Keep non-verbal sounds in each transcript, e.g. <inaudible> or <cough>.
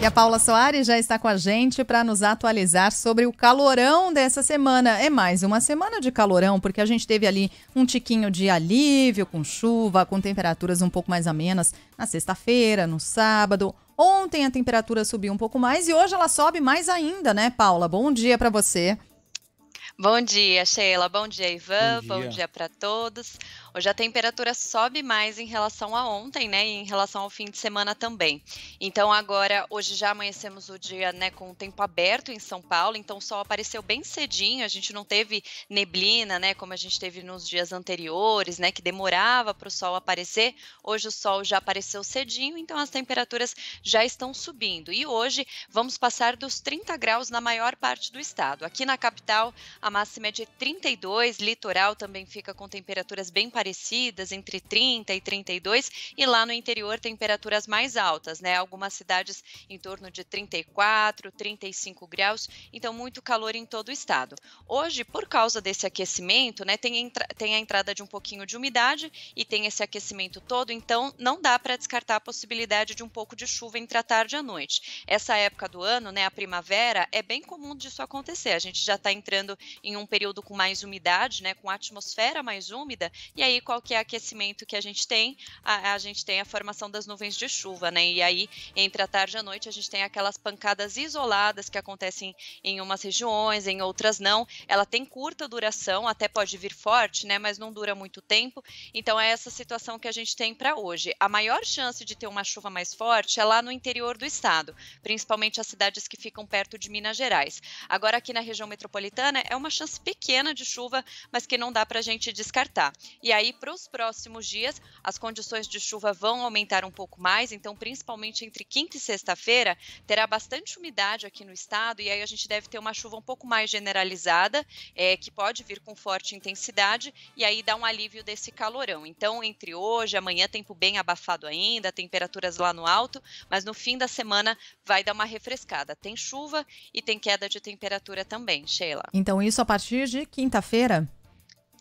E a Paula Soares já está com a gente para nos atualizar sobre o calorão dessa semana. É mais uma semana de calorão, porque a gente teve ali um tiquinho de alívio com chuva, com temperaturas um pouco mais amenas na sexta-feira, no sábado. Ontem a temperatura subiu um pouco mais e hoje ela sobe mais ainda, né, Paula? Bom dia para você. Bom dia, Sheila. Bom dia, Ivan. Bom dia, dia para todos. Hoje a temperatura sobe mais em relação a ontem, né? E em relação ao fim de semana também. Então agora, hoje já amanhecemos o dia, né, com o tempo aberto em São Paulo, então o sol apareceu bem cedinho, a gente não teve neblina, né, como a gente teve nos dias anteriores, né, que demorava para o sol aparecer. Hoje o sol já apareceu cedinho, então as temperaturas já estão subindo. E hoje vamos passar dos 30 graus na maior parte do estado. Aqui na capital, a máxima é de 32, litoral também fica com temperaturas bem parecidas, entre 30 e 32, e lá no interior temperaturas mais altas, né? Algumas cidades em torno de 34, 35 graus, então muito calor em todo o estado. Hoje, por causa desse aquecimento, né, tem, tem a entrada de um pouquinho de umidade e tem esse aquecimento todo, então não dá para descartar a possibilidade de um pouco de chuva entre a tarde e a noite. Essa época do ano, né, a primavera, é bem comum disso acontecer. A gente já está entrando em um período com mais umidade, né, com a atmosfera mais úmida, e aí aí qual que é aquecimento que a gente tem? A, a, gente tem a formação das nuvens de chuva, né? E aí, entre a tarde e a noite, a gente tem aquelas pancadas isoladas que acontecem em umas regiões, em outras não. Ela tem curta duração, até pode vir forte, né? Mas não dura muito tempo. Então, é essa situação que a gente tem para hoje. A maior chance de ter uma chuva mais forte é lá no interior do estado, principalmente as cidades que ficam perto de Minas Gerais. Agora, aqui na região metropolitana, é uma chance pequena de chuva, mas que não dá para a gente descartar. E aí, aí, para os próximos dias, as condições de chuva vão aumentar um pouco mais, então, principalmente entre quinta e sexta-feira, terá bastante umidade aqui no estado, e aí a gente deve ter uma chuva um pouco mais generalizada, é, que pode vir com forte intensidade, e aí dá um alívio desse calorão. Então, entre hoje e amanhã, tempo bem abafado ainda, temperaturas lá no alto, mas no fim da semana vai dar uma refrescada. Tem chuva e tem queda de temperatura também, Sheila. Então, isso a partir de quinta-feira?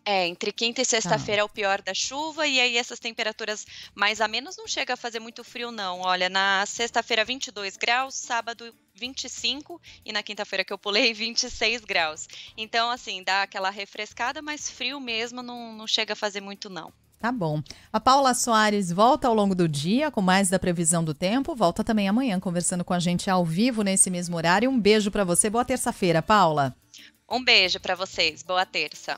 É, entre quinta e sexta-feira ah. é o pior da chuva, e aí essas temperaturas mais a menos não chega a fazer muito frio, não. Olha, na sexta-feira 22 graus, sábado 25 e na quinta-feira que eu pulei 26 <laughs> graus. Então, assim, dá aquela refrescada, mas frio mesmo não, não chega a fazer muito, não. Tá bom. A Paula Soares volta ao longo do dia com mais da previsão do tempo. Volta também amanhã conversando com a gente ao vivo nesse mesmo horário. Um beijo para você. Boa terça-feira, Paula. Um beijo para vocês. Boa terça.